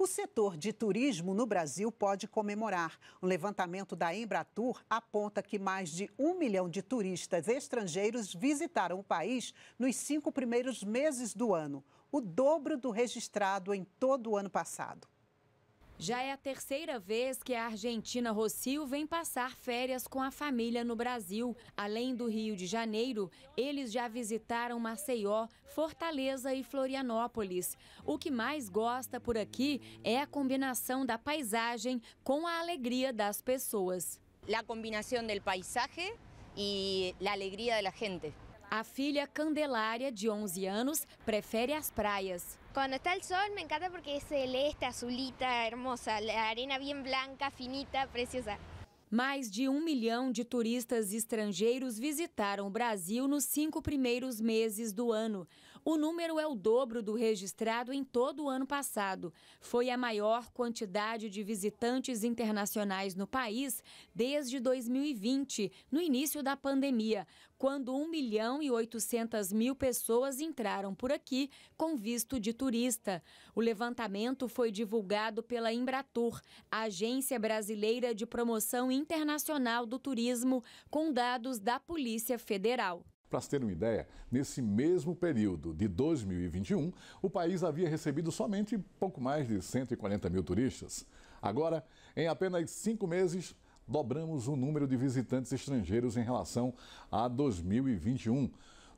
O setor de turismo no Brasil pode comemorar. Um levantamento da Embratur aponta que mais de um milhão de turistas estrangeiros visitaram o país nos cinco primeiros meses do ano, o dobro do registrado em todo o ano passado. Já é a terceira vez que a Argentina Rocio vem passar férias com a família no Brasil. Além do Rio de Janeiro, eles já visitaram Maceió, Fortaleza e Florianópolis. O que mais gosta por aqui é a combinação da paisagem com a alegria das pessoas. A combinação do paisaje e a alegria da gente. A filha Candelária, de 11 anos, prefere as praias. Quando está o sol me encanta porque é celeste, azulita, hermosa, a arena bem blanca, finita, preciosa. Mais de um milhão de turistas estrangeiros visitaram o Brasil nos cinco primeiros meses do ano. O número é o dobro do registrado em todo o ano passado. Foi a maior quantidade de visitantes internacionais no país desde 2020, no início da pandemia, quando 1 milhão e 800 mil pessoas entraram por aqui com visto de turista. O levantamento foi divulgado pela Embratur, a Agência Brasileira de Promoção e Internacional do Turismo, com dados da Polícia Federal. Para se ter uma ideia, nesse mesmo período de 2021, o país havia recebido somente pouco mais de 140 mil turistas. Agora, em apenas cinco meses, dobramos o número de visitantes estrangeiros em relação a 2021.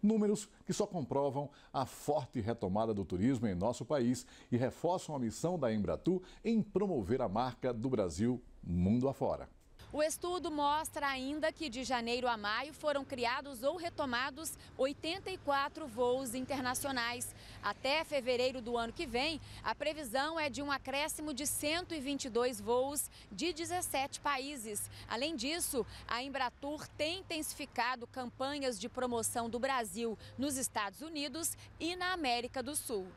Números que só comprovam a forte retomada do turismo em nosso país e reforçam a missão da Embratu em promover a marca do Brasil mundo afora. O estudo mostra ainda que de janeiro a maio foram criados ou retomados 84 voos internacionais. Até fevereiro do ano que vem, a previsão é de um acréscimo de 122 voos de 17 países. Além disso, a Embratur tem intensificado campanhas de promoção do Brasil nos Estados Unidos e na América do Sul.